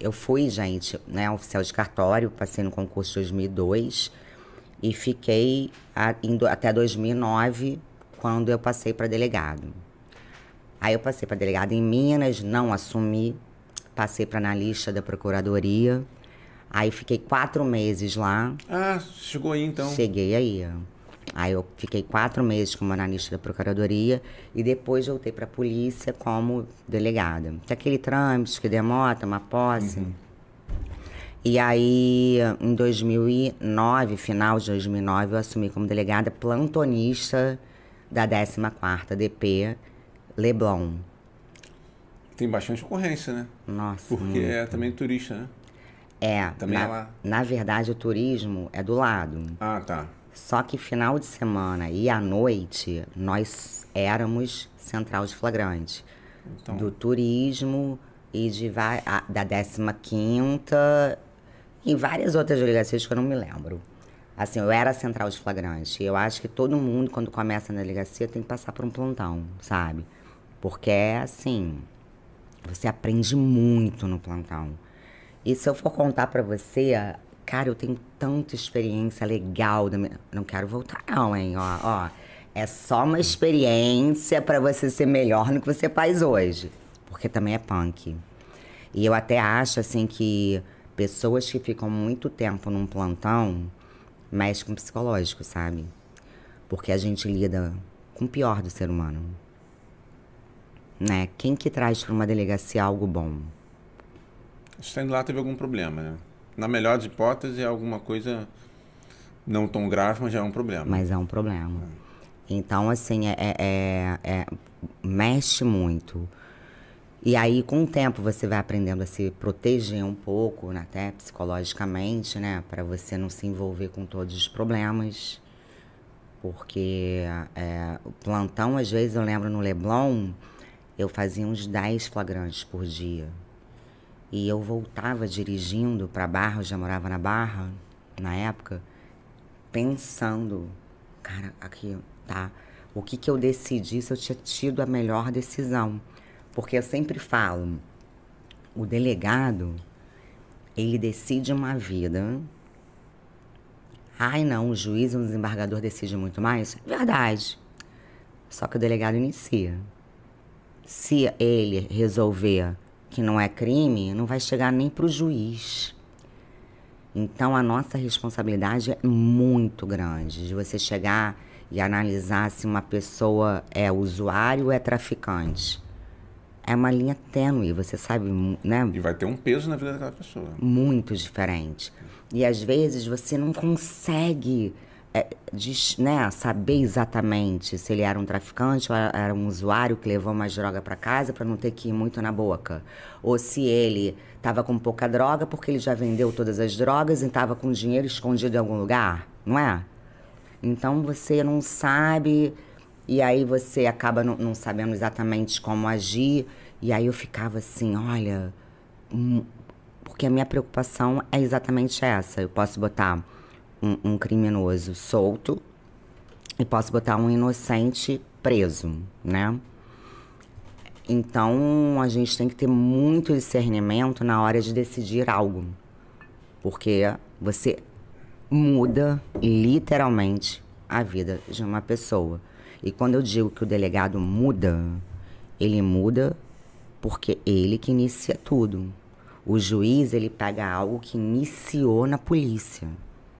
Eu fui, gente, né, oficial de cartório, passei no concurso 2002 e fiquei a, indo, até 2009, quando eu passei para delegado. Aí eu passei para delegado em Minas, não assumi, passei para analista da procuradoria. Aí fiquei quatro meses lá. Ah, chegou aí então? Cheguei aí. Aí eu fiquei quatro meses como analista da Procuradoria e depois voltei para a polícia como delegada. Tem aquele trâmite que demora, uma posse. Uhum. E aí, em 2009, final de 2009, eu assumi como delegada plantonista da 14ª DP Leblon. Tem bastante ocorrência, né? Nossa. Porque é muito. é também turista, né? É. Também na, é lá. Na verdade, o turismo é do lado. Ah, tá. Só que final de semana e à noite, nós éramos central de flagrante. Então... Do turismo e de a, da 15 e várias outras delegacias que eu não me lembro. Assim, eu era central de flagrante. Eu acho que todo mundo, quando começa na delegacia, tem que passar por um plantão, sabe? Porque, é assim, você aprende muito no plantão. E se eu for contar para você cara, eu tenho tanta experiência legal. Da minha... Não quero voltar, não, hein? Ó, ó. É só uma experiência para você ser melhor no que você faz hoje. Porque também é punk. E eu até acho, assim, que pessoas que ficam muito tempo num plantão mexem com o psicológico, sabe? Porque a gente lida com o pior do ser humano. Né? Quem que traz para uma delegacia algo bom? Estando lá teve algum problema, né? na melhor das hipóteses, é alguma coisa não tão grave, mas já é um problema. Mas é um problema. É. Então, assim, é, é, é, é, mexe muito. E aí, com o tempo, você vai aprendendo a se proteger um pouco, né, até psicologicamente, né? Para você não se envolver com todos os problemas. Porque é, o plantão, às vezes, eu lembro no Leblon, eu fazia uns 10 flagrantes por dia. E eu voltava dirigindo para Barra, eu já morava na Barra na época, pensando, cara, aqui, tá? O que que eu decidi se eu tinha tido a melhor decisão? Porque eu sempre falo, o delegado, ele decide uma vida. Ai, não, o juiz e o desembargador decide muito mais? Verdade. Só que o delegado inicia. Se ele resolver que não é crime não vai chegar nem para o juiz. Então a nossa responsabilidade é muito grande de você chegar e analisar se uma pessoa é usuário ou é traficante. É uma linha tênue, você sabe, né? E vai ter um peso na vida daquela pessoa. Muito diferente. E às vezes você não consegue é, de, né, saber exatamente se ele era um traficante ou era um usuário que levou mais droga para casa para não ter que ir muito na boca. Ou se ele estava com pouca droga porque ele já vendeu todas as drogas e estava com dinheiro escondido em algum lugar, não é? Então você não sabe e aí você acaba não sabendo exatamente como agir. E aí eu ficava assim, olha, hum, porque a minha preocupação é exatamente essa. Eu posso botar um, um criminoso solto e posso botar um inocente preso, né? Então a gente tem que ter muito discernimento na hora de decidir algo, porque você muda literalmente a vida de uma pessoa. E quando eu digo que o delegado muda, ele muda porque ele que inicia tudo. O juiz ele pega algo que iniciou na polícia.